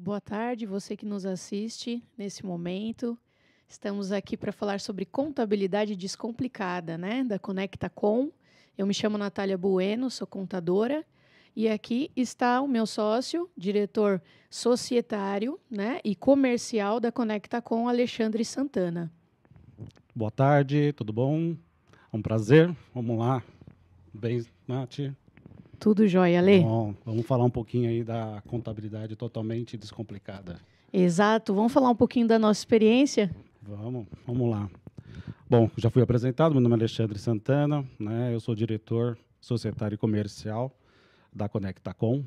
Boa tarde, você que nos assiste nesse momento. Estamos aqui para falar sobre contabilidade descomplicada, né? Da Conecta Com. Eu me chamo Natália Bueno, sou contadora. E aqui está o meu sócio, diretor societário né, e comercial da Conecta Com, Alexandre Santana. Boa tarde, tudo bom? É um prazer. Vamos lá. Bem, Nath? Tudo jóia, Lê. Bom, vamos falar um pouquinho aí da contabilidade totalmente descomplicada. Exato. Vamos falar um pouquinho da nossa experiência? Vamos, vamos lá. Bom, já fui apresentado, meu nome é Alexandre Santana, né? eu sou diretor societário comercial da Conectacom.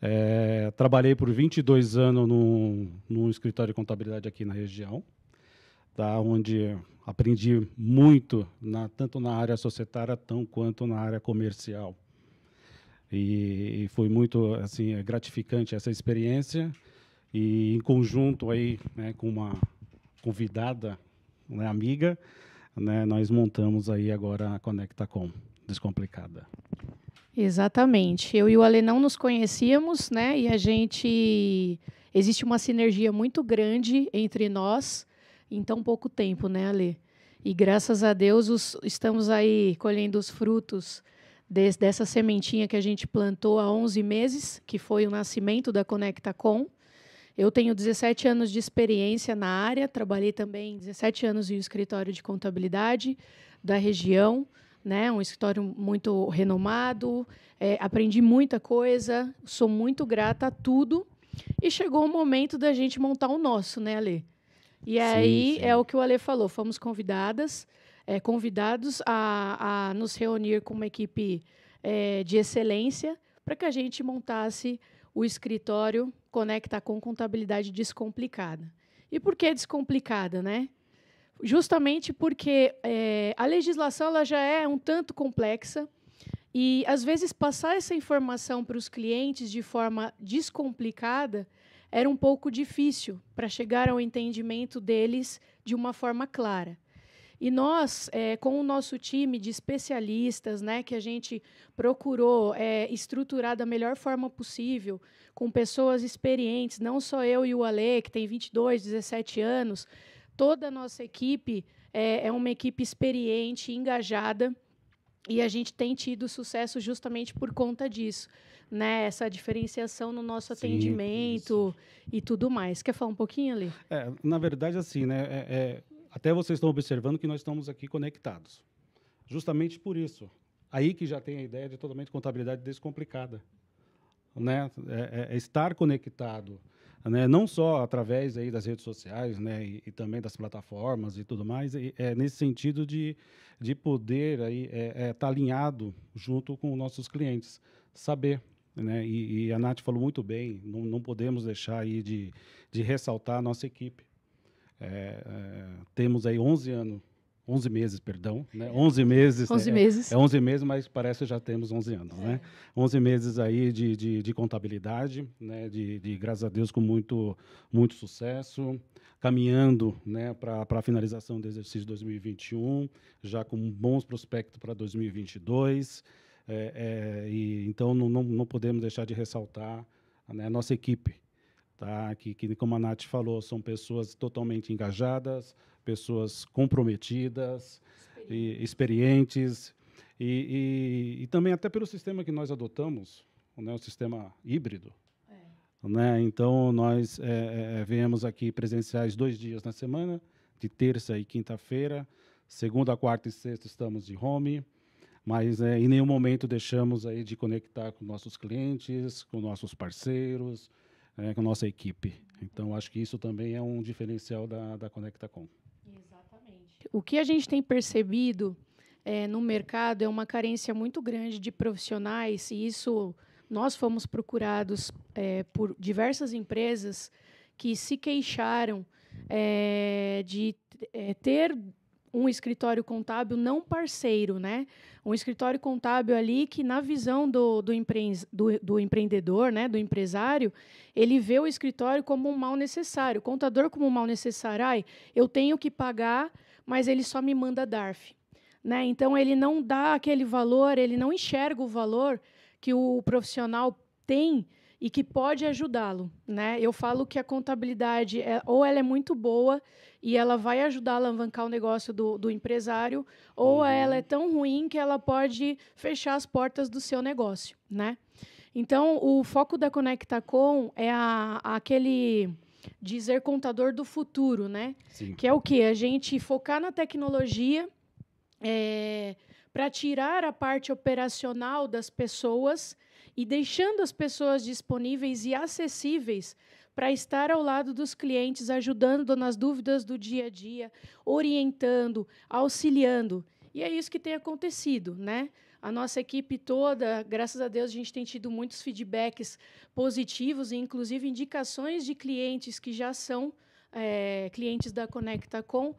É, trabalhei por 22 anos num, num escritório de contabilidade aqui na região, tá? onde aprendi muito, na, tanto na área societária tão quanto na área comercial e, e foi muito assim é gratificante essa experiência e em conjunto aí né, com uma convidada né, amiga né, nós montamos aí agora a Com descomplicada exatamente eu e o Ale não nos conhecíamos né e a gente existe uma sinergia muito grande entre nós em tão pouco tempo né Ale e graças a Deus os, estamos aí colhendo os frutos desde dessa sementinha que a gente plantou há 11 meses, que foi o nascimento da ConectaCom. Eu tenho 17 anos de experiência na área, trabalhei também 17 anos em um escritório de contabilidade da região, né, um escritório muito renomado, é, aprendi muita coisa, sou muito grata a tudo. E chegou o momento da gente montar o nosso, né, Ale? E sim, aí sim. é o que o Ale falou, fomos convidadas é, convidados a, a, nos reunir com uma equipe é, de excelência para que a gente montasse o escritório Conecta com Contabilidade Descomplicada. E por que descomplicada, né? Justamente porque é, a legislação ela já é um tanto complexa e às vezes passar essa informação para os clientes de forma descomplicada era um pouco difícil para chegar ao entendimento deles de uma forma clara. E nós, é, com o nosso time de especialistas, né, que a gente procurou é, estruturar da melhor forma possível, com pessoas experientes, não só eu e o Ale, que tem 22, 17 anos, toda a nossa equipe é, é uma equipe experiente, engajada, e a gente tem tido sucesso justamente por conta disso, né? Essa diferenciação no nosso Sim, atendimento isso. e tudo mais. Quer falar um pouquinho ali? É, na verdade, assim, né? É, é até vocês estão observando que nós estamos aqui conectados. Justamente por isso. Aí que já tem a ideia de totalmente contabilidade descomplicada. Né? É, é, é estar conectado, né? não só através aí das redes sociais né? e, e também das plataformas e tudo mais, e, é nesse sentido de, de poder estar é, é, tá alinhado junto com nossos clientes, saber né? E, e, a Nath falou muito bem, não, não podemos deixar aí de, de ressaltar a nossa equipe. É, é, temos aí 11 anos 11 meses, perdão, né? 11 é. meses. 11 é, meses. É 11 meses, mas parece que já temos 11 anos, né? é. né? 11 meses aí de, de, de contabilidade, né? De, de, graças a Deus, com muito, muito sucesso, caminhando né? para a finalização do exercício 2021, já com bons prospectos para 2022. É, é, e, então, não, não, não podemos deixar de ressaltar né? a nossa equipe, tá? que, que, como a Nath falou, são pessoas totalmente engajadas, pessoas comprometidas, experientes, e, experientes, e, e, e também até pelo sistema que nós adotamos, né, o sistema híbrido. É. Né? Então, nós é, é, é, viemos aqui presenciais dois dias na semana, de terça e quinta-feira. Segunda, quarta e sexta estamos de home, mas é, em nenhum momento deixamos aí de conectar com nossos clientes, com nossos parceiros, é, com a nossa equipe. Então, acho que isso também é um diferencial da, da ConectaCom. Exatamente. O que a gente tem percebido é, no mercado é uma carência muito grande de profissionais, e isso nós fomos procurados é, por diversas empresas que se queixaram é, de ter um escritório contábil não parceiro, né? Um escritório contábil ali que, na visão do, do, empre, do, do empreendedor, né, do empresário, ele vê o escritório como um mal necessário, o contador como um mal necessário. Ai, eu tenho que pagar, mas ele só me manda DARF. Né? Então, ele não dá aquele valor, ele não enxerga o valor que o profissional tem e que pode ajudá-lo. Né? Eu falo que a contabilidade, é, ou ela é muito boa e ela vai ajudar a alavancar o negócio do, do empresário, ou uhum. ela é tão ruim que ela pode fechar as portas do seu negócio. Né? Então, o foco da Conectacom é a aquele dizer contador do futuro, né? Sim. Que é o que a gente focar na tecnologia é, eh, para tirar a parte operacional das pessoas e deixando as pessoas disponíveis e acessíveis para estar ao lado dos clientes, ajudando nas dúvidas do dia a dia, orientando, auxiliando. E é isso que tem acontecido, né? A nossa equipe toda, graças a Deus, a gente tem tido muitos feedbacks positivos e, inclusive, indicações de clientes que já são é, clientes da ConectaCom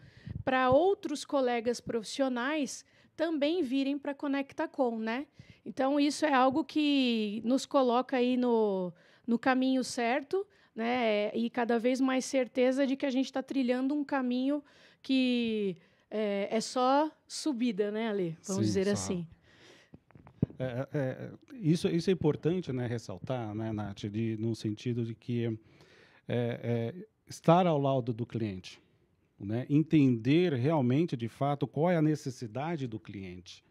para outros colegas profissionais também virem para a ConectaCom, né? Então, isso é algo que nos coloca aí no, no caminho certo, né? E cada vez mais certeza de que a gente está trilhando um caminho que é, é, só subida, né, Ale? Vamos Sim, dizer só. assim. É, é, é isso, isso é importante né, ressaltar, né, Nath, de, no sentido de que é, é, estar ao lado do cliente, né, entender realmente, de fato, qual é a necessidade do cliente.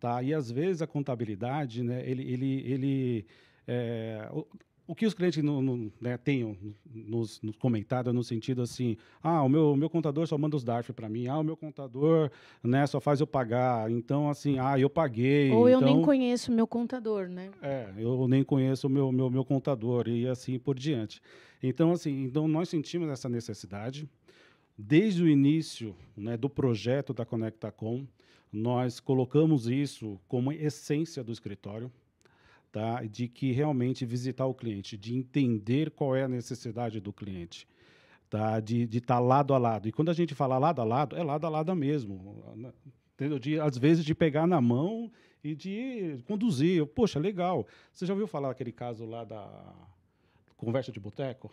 Tá? E às vezes a contabilidade, né, ele, ele, ele é, o, o, que os clientes no, no né, tenham nos, nos comentado é no sentido assim, ah, o meu, meu contador só manda os DARF para mim, ah, o meu contador né, só faz eu pagar, então assim, ah, eu paguei. Ou então, eu nem então conheço o meu contador, né? É, eu nem conheço o meu, meu, meu contador e assim por diante. Então, assim, então nós sentimos essa necessidade desde o início né, do projeto da ConectaCom, nós colocamos isso como essência do escritório, tá? De que realmente visitar o cliente, de entender qual é a necessidade do cliente, tá? De estar de tá lado a lado. E quando a gente fala lado a lado, é lado a lado mesmo. Né? De, às vezes de pegar na mão e de conduzir. Poxa, legal. Você já ouviu falar aquele caso lá da conversa de boteco?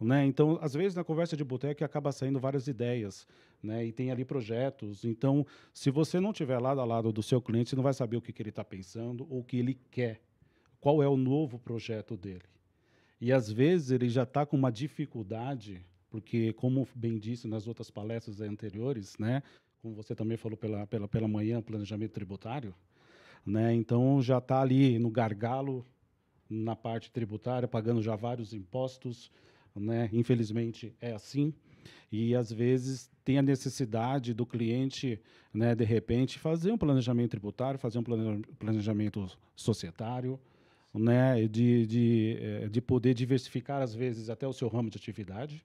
Né? Então, às vezes, na conversa de boteco acaba saindo várias ideias, né? E tem ali projetos. Então, se você não tiver lado a lado do seu cliente, você não vai saber o que, que ele está pensando ou o que ele quer. Qual é o novo projeto dele. E, às vezes, ele já está com uma dificuldade, porque, como bem disse nas outras palestras anteriores, né? Como você também falou pela, pela, pela manhã, planejamento tributário, né? Então, já está ali no gargalo, na parte tributária, pagando já vários impostos, né? Infelizmente é assim. E às vezes tem a necessidade do cliente, né, de repente, fazer um planejamento tributário, fazer um planejamento societário, né, de, de, eh, de poder diversificar, às vezes, até o seu ramo de atividade.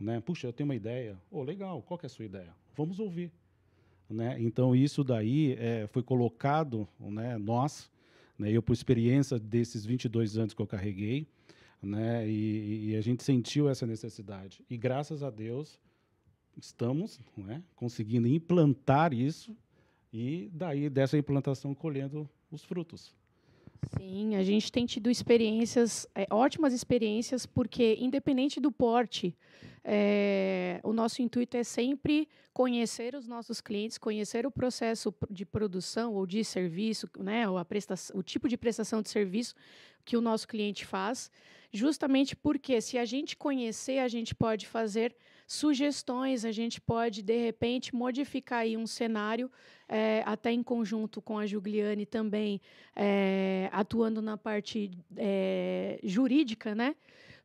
Né? Puxa, eu tenho uma ideia. Oh, legal, qual que é a sua ideia? Vamos ouvir. Né? Então, isso daí é, foi colocado, né, nós, né, eu por experiência desses 22 anos que eu carreguei, né? E, e, a gente sentiu essa necessidade. E graças a Deus estamos é? conseguindo implantar isso e daí dessa implantação colhendo os frutos. Sim, a gente tem tido experiências, é, ótimas experiências, porque independente do porte, é, o nosso intuito é sempre conhecer os nossos clientes, conhecer o processo de produção ou de serviço, né, ou a prestação, o tipo de prestação de serviço que o nosso cliente faz justamente porque se a gente conhecer, a gente pode fazer sugestões, a gente pode, de repente, modificar aí um cenário, é, até em conjunto com a Giuliani também, é, atuando na parte é, jurídica, né?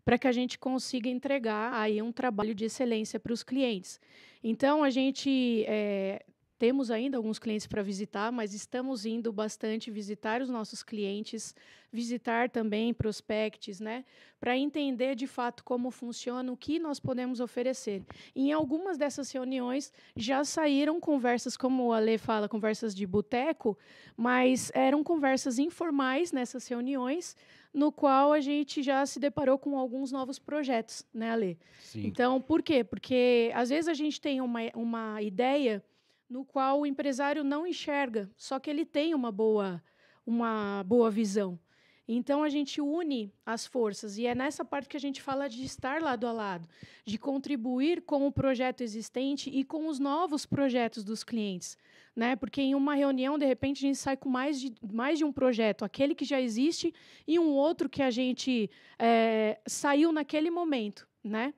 para que a gente consiga entregar aí um trabalho de excelência para os clientes. Então, a gente é, temos ainda alguns clientes para visitar, mas estamos indo bastante visitar os nossos clientes, visitar também prospects, né, para entender de fato como funciona, o que nós podemos oferecer. E em algumas dessas reuniões já saíram conversas, como a Ale fala, conversas de boteco, mas eram conversas informais nessas reuniões, no qual a gente já se deparou com alguns novos projetos, né, Ale? Sim. Então, por quê? Porque às vezes a gente tem uma, uma ideia no qual o empresário não enxerga, só que ele tem uma boa, uma boa visão. Então a gente une as forças e é nessa parte que a gente fala de estar lado a lado, de contribuir com o projeto existente e com os novos projetos dos clientes, né? Porque em uma reunião de repente a gente sai com mais de, mais de um projeto, aquele que já existe e um outro que a gente é, saiu naquele momento, né?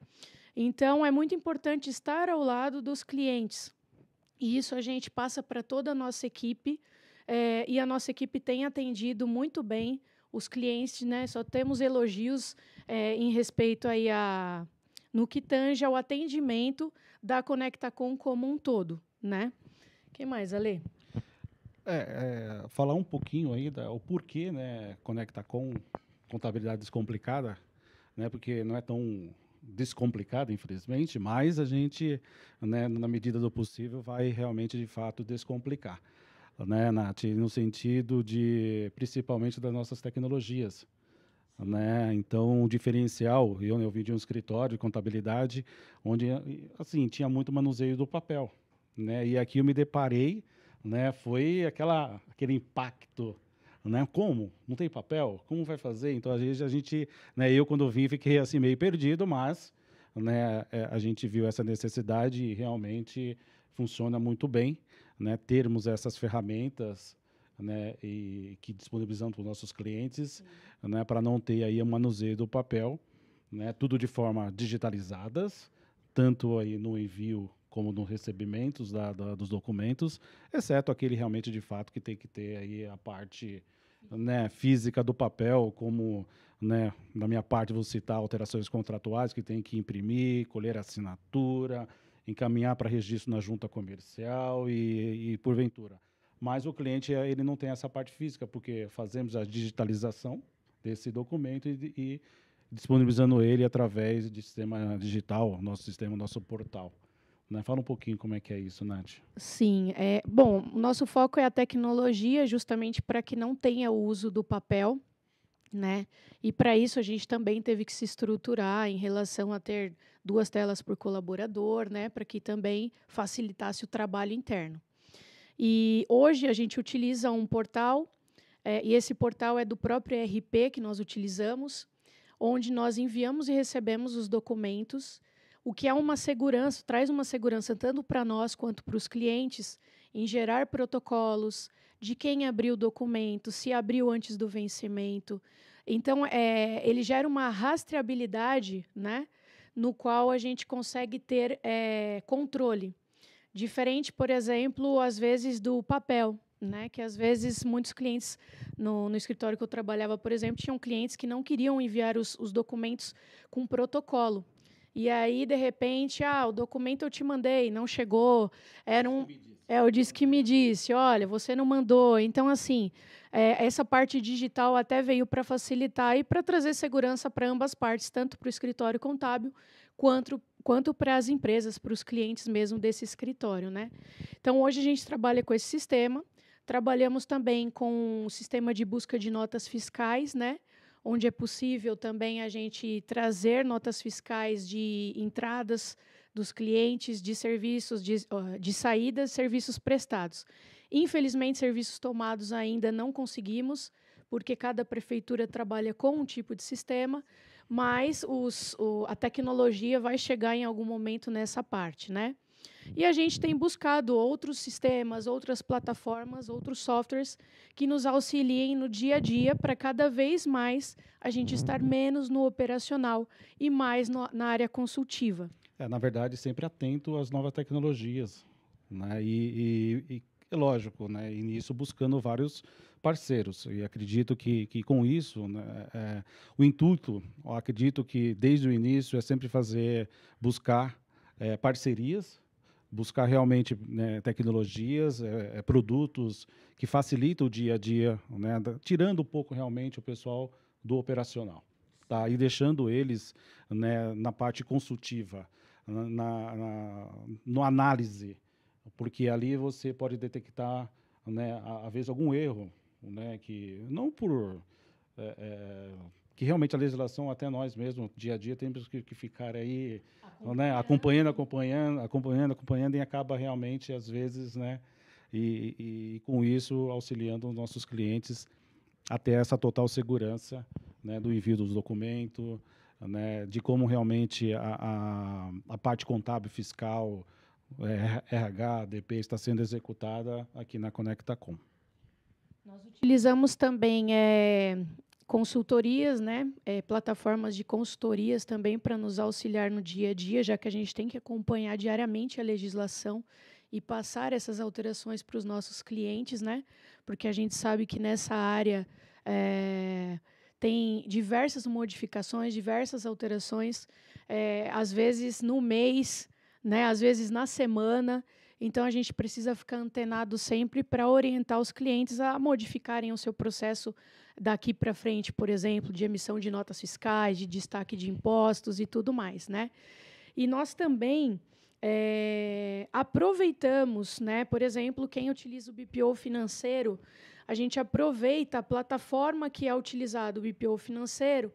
Então é muito importante estar ao lado dos clientes, e isso a gente passa para toda a nossa equipe. É, e a nossa equipe tem atendido muito bem os clientes, né? Só temos elogios é, em respeito aí a no que tange ao atendimento da Conectacom como um todo, né? Quem mais, Ale? É, é, falar um pouquinho aí do o porquê, né? Conectacom, contabilidade descomplicada, né? Porque não é tão descomplicado, infelizmente, mas a gente, né, na medida do possível, vai realmente, de fato, descomplicar. Né, Nath? No sentido de, principalmente, das nossas tecnologias. Né? Então, o diferencial, eu, né, eu vim de um escritório de contabilidade, onde assim tinha muito manuseio do papel. Né? E aqui eu me deparei, né? foi aquela, aquele impacto né? Como? Não tem papel? Como vai fazer? Então, às vezes, a gente, né, eu quando vim fiquei assim meio perdido, mas né, é, a gente viu essa necessidade e realmente funciona muito bem, né, termos essas ferramentas né, e que disponibilizamos para os nossos clientes, né, para não ter aí o manuseio do papel, né, tudo de forma digitalizadas, tanto aí no envio como nos recebimentos da, da, dos documentos, exceto aquele realmente de fato que tem que ter aí a parte né, física do papel, como né, da minha parte vou citar alterações contratuais que tem que imprimir, colher assinatura, encaminhar para registro na junta comercial e, e porventura. Mas o cliente eh, ele não tem essa parte física, porque fazemos a digitalização desse documento e, e disponibilizando ele através de sistema digital, nosso sistema, nosso portal. Né? Fala um pouquinho como é que é isso, Nath. Sim, é, bom, nosso foco é a tecnologia justamente para que não tenha o uso do papel, né? E para isso a gente também teve que se estruturar em relação a ter duas telas por colaborador, né? Para que também facilitasse o trabalho interno. E hoje a gente utiliza um portal, é, e esse portal é do próprio RP que nós utilizamos, onde nós enviamos e recebemos os documentos o que é uma segurança, traz uma segurança tanto para nós quanto para os clientes em gerar protocolos de quem abriu o documento, se abriu antes do vencimento. Então, é, ele gera uma rastreabilidade, né, no qual a gente consegue ter é, controle. Diferente, por exemplo, às vezes do papel, né, que às vezes muitos clientes no, no, escritório que eu trabalhava, por exemplo, tinham clientes que não queriam enviar os, os documentos com protocolo, e aí, de repente, ah, o documento eu te mandei, não chegou. Era um. É, o disse que me disse, olha, você não mandou. Então, assim, é, essa parte digital até veio para facilitar e para trazer segurança para ambas partes, tanto para o escritório contábil quanto quanto para as empresas, para os clientes mesmo desse escritório, né? Então hoje a gente trabalha com esse sistema. Trabalhamos também com o sistema de busca de notas fiscais, né? onde é possível também a gente trazer notas fiscais de entradas dos clientes, de serviços, de, de saídas, serviços prestados. Infelizmente, serviços tomados ainda não conseguimos, porque cada prefeitura trabalha com um tipo de sistema, mas os, o, a tecnologia vai chegar em algum momento nessa parte, né? E a gente tem buscado outros sistemas, outras plataformas, outros softwares que nos auxiliem no dia a dia para cada vez mais a gente estar menos no operacional e mais no, na área consultiva. É, na verdade, sempre atento às novas tecnologias. Né? E, e, e é lógico, né? e nisso buscando vários parceiros. E acredito que, que com isso, né, é, o intuito, acredito que desde o início é sempre fazer, buscar é, parcerias buscar realmente né, tecnologias, é, é, produtos que facilitam o dia a dia, né, da, tirando um pouco realmente o pessoal do operacional, tá? E deixando eles né, na parte consultiva, na, na, no análise, porque ali você pode detectar, né, às vezes algum erro, né, que não por é, é que realmente a legislação, até nós mesmos, dia a dia, temos que, que ficar aí acompanhando. Né, acompanhando, acompanhando, acompanhando, acompanhando, e acaba realmente, às vezes, né, e, e, e com isso auxiliando os nossos clientes até essa total segurança né, do envio dos documentos, né, de como realmente a, a, a parte contábil fiscal, é, RH, DP, está sendo executada aqui na Conectacom. Nós utilizamos também é, consultorias, né? É, plataformas de consultorias também para nos auxiliar no dia a dia, já que a gente tem que acompanhar diariamente a legislação e passar essas alterações para os nossos clientes, né? Porque a gente sabe que nessa área é, tem diversas modificações, diversas alterações, é, às vezes no mês, né? Às vezes na semana. Então a gente precisa ficar antenado sempre para orientar os clientes a modificarem o seu processo daqui para frente, por exemplo, de emissão de notas fiscais, de destaque de impostos e tudo mais, né? E nós também é, aproveitamos, né? Por exemplo, quem utiliza o BPO financeiro, a gente aproveita a plataforma que é utilizada o BPO financeiro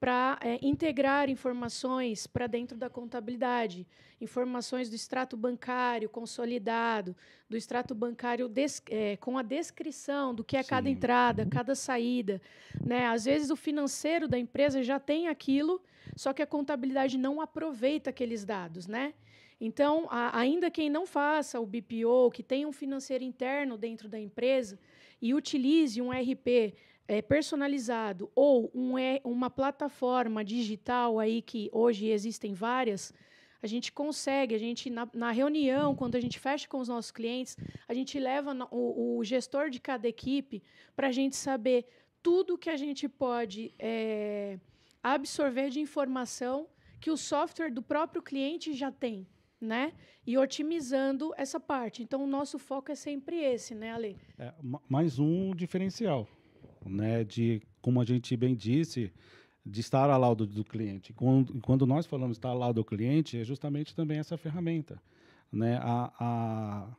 para é, eh, integrar informações para dentro da contabilidade, informações do extrato bancário consolidado, do extrato bancário des, é, com a descrição do que é Sim. cada entrada, cada saída. Né? Às vezes o financeiro da empresa já tem aquilo, só que a contabilidade não aproveita aqueles dados, né? Então, a, ainda quem não faça o BPO, que tenha um financeiro interno dentro da empresa e utilize um RP é, personalizado ou um, é, uma plataforma digital aí que hoje existem várias, a gente consegue, a gente na, na, reunião, quando a gente fecha com os nossos clientes, a gente leva no, o, o, gestor de cada equipe para a gente saber tudo que a gente pode é, absorver de informação que o software do próprio cliente já tem, né? E otimizando essa parte. Então, o nosso foco é sempre esse, né, Ale? É, mais um diferencial né, de, como a gente bem disse, de estar ao lado do cliente. Quando, quando nós falamos estar ao lado do cliente, é justamente também essa ferramenta. Né? A, a,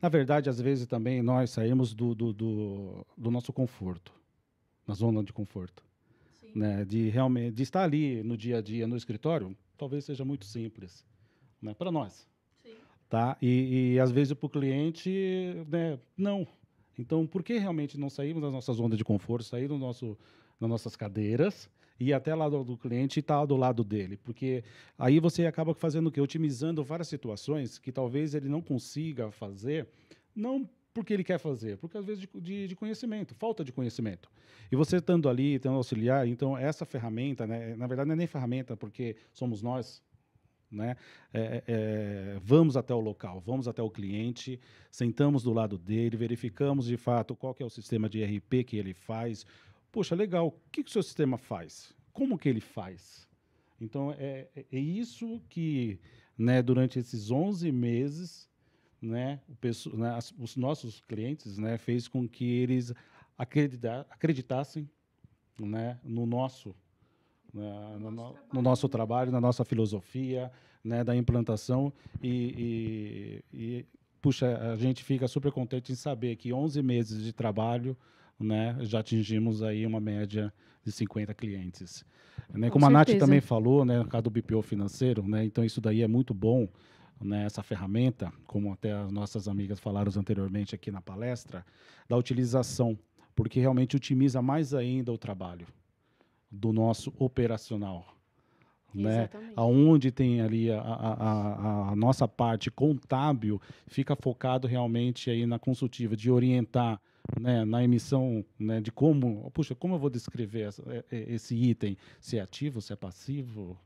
na verdade, às vezes também nós saímos do, do, do, do nosso conforto, na zona de conforto. Sim. Né? De, realmente, de estar ali no dia a dia, no escritório, talvez seja muito simples né? para nós. Tá? E, e às vezes para o cliente, né? não. Então, por que realmente não saímos da nossa zona de conforto, sair do nosso, das nossas cadeiras e até lá do, do cliente e estar tá do lado dele? Porque aí você acaba fazendo o quê? Otimizando várias situações que talvez ele não consiga fazer, não porque ele quer fazer, porque às vezes de, de, de conhecimento, falta de conhecimento. E você estando ali, tendo auxiliar, então essa ferramenta, né, na verdade não é nem ferramenta, porque somos nós né? É, é, é, vamos até o local, vamos até o cliente, sentamos do lado dele, verificamos de fato qual é o sistema de RP que ele faz. Poxa, legal, o que, que o seu sistema faz? Como que ele faz? Então, é, é, é isso que, né, durante esses 11 meses, né, né, as, os nossos clientes né, fez com que eles acredita acreditassem né, no nosso na, né, no, nosso no, no, nosso trabalho, na nossa filosofia, né, da implantação. E, e, e, puxa, a gente fica super contente em saber que 11 meses de trabalho né, já atingimos aí uma média de 50 clientes. Né, Com como certeza. a Nath também falou, né, no caso do BPO financeiro, né, então isso daí é muito bom, né, essa ferramenta, como até as nossas amigas falaram anteriormente aqui na palestra, da utilização, porque realmente otimiza mais ainda o trabalho do nosso operacional. Né? Exatamente. Aonde tem ali a, a, a, a, nossa parte contábil fica focado realmente aí na consultiva de orientar né, na emissão né, de como, puxa, como eu vou descrever essa, é, é, esse item, se é ativo, se é passivo,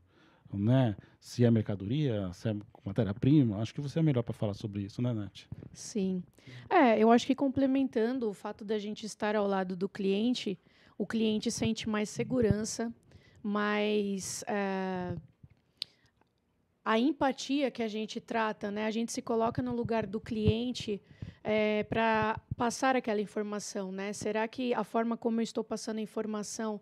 né? Se é mercadoria, se é matéria-prima, acho que você é melhor para falar sobre isso, né, Nath? Sim. É, eu acho que complementando o fato da gente estar ao lado do cliente, o cliente sente mais segurança, mais. É, a empatia que a gente trata, né? A gente se coloca no lugar do cliente é, eh, para passar aquela informação, né? Será que a forma como eu estou passando a informação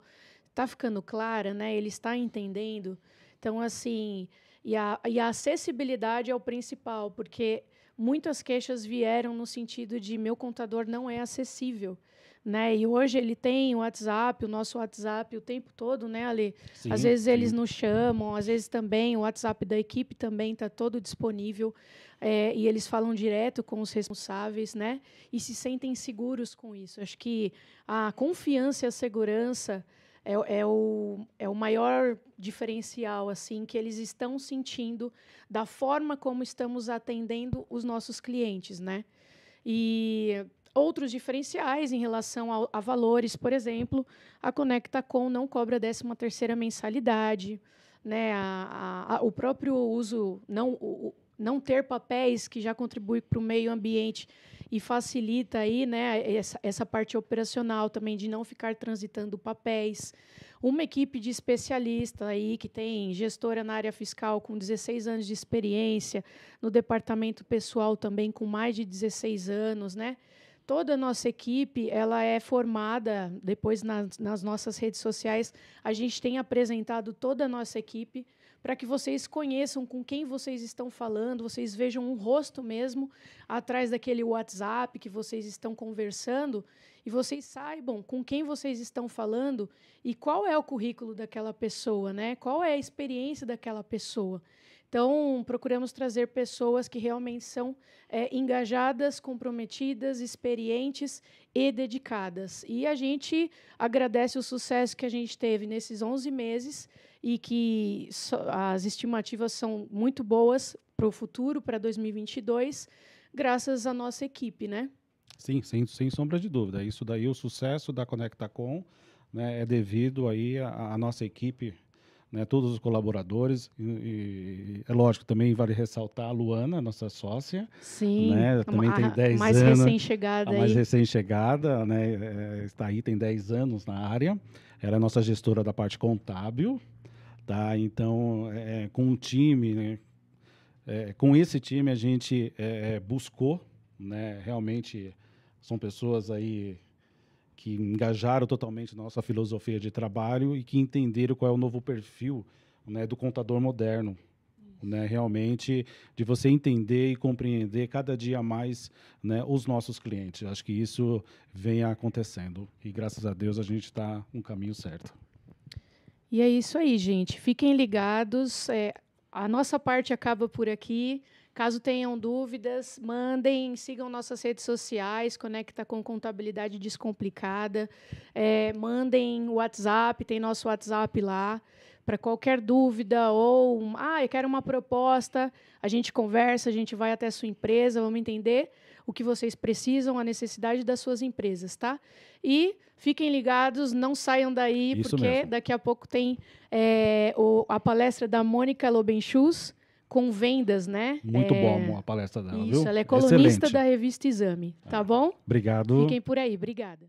está ficando clara, né? Ele está entendendo? Então, assim, e a, e a acessibilidade é o principal, porque muitas queixas vieram no sentido de meu contador não é acessível. Né? E hoje ele tem o WhatsApp, o nosso WhatsApp o tempo todo, né, Ale? Sim, às vezes sim. eles nos chamam, às vezes também o WhatsApp da equipe também está todo disponível é, e eles falam direto com os responsáveis, né? E se sentem seguros com isso. Acho que a confiança e a segurança é, é, o, é o maior diferencial assim que eles estão sentindo da forma como estamos atendendo os nossos clientes, né? E outros diferenciais em relação a, a valores, por exemplo, a ConectaCom não cobra 13 mensalidade, né, a, a, o próprio uso, não, o, não ter papéis que já contribui para o meio ambiente e facilita aí, né, essa, essa parte operacional também de não ficar transitando papéis. Uma equipe de especialista aí que tem gestora na área fiscal com 16 anos de experiência, no departamento pessoal também com mais de 16 anos, né? Toda a nossa equipe ela é formada, depois nas, nas nossas redes sociais, a gente tem apresentado toda a nossa equipe para que vocês conheçam com quem vocês estão falando, vocês vejam um rosto mesmo atrás daquele WhatsApp que vocês estão conversando e vocês saibam com quem vocês estão falando e qual é o currículo daquela pessoa, né? Qual é a experiência daquela pessoa. Então, procuramos trazer pessoas que realmente são é, engajadas, comprometidas, experientes e dedicadas. E a gente agradece o sucesso que a gente teve nesses 11 meses e que as estimativas são muito boas para o futuro, para 2022, graças à nossa equipe, né? Sim, sem, sem sombra de dúvida. Isso daí, o sucesso da ConectaCom né, é devido aí à, à nossa equipe né, todos os colaboradores. E, e, é lógico, também vale ressaltar a Luana, nossa sócia. Sim, né, também a, tem 10 mais anos. Recém-chegada a mais recém-chegada. Né, é, está aí, tem 10 anos na área. Ela é nossa gestora da parte contábil. Tá? Então, é, é com um time, né, é, com esse time, a gente é, é buscou né, realmente são pessoas aí que engajaram totalmente nossa filosofia de trabalho e que entenderam qual é o novo perfil né, do contador moderno. Né, realmente, de você entender e compreender cada dia mais né, os nossos clientes. Acho que isso vem acontecendo e, graças a Deus, a gente está no caminho certo. E é isso aí, gente. Fiquem ligados. É, a nossa parte acaba por aqui. Caso tenham dúvidas, mandem, sigam nossas redes sociais, conecta com contabilidade descomplicada, é, mandem WhatsApp, tem nosso WhatsApp lá para qualquer dúvida ou ah, eu quero uma proposta, a gente conversa, a gente vai até a sua empresa, vamos entender o que vocês precisam, a necessidade das suas empresas, tá? E fiquem ligados, não saiam daí, Isso porque mesmo. daqui a pouco tem é, o, a palestra da Mônica Lobenchus com vendas, né? Muito é... bom a palestra dela. Isso, viu? ela é colunista Excelente. da revista Exame. Tá ah, bom? Obrigado. Fiquem por aí, obrigada.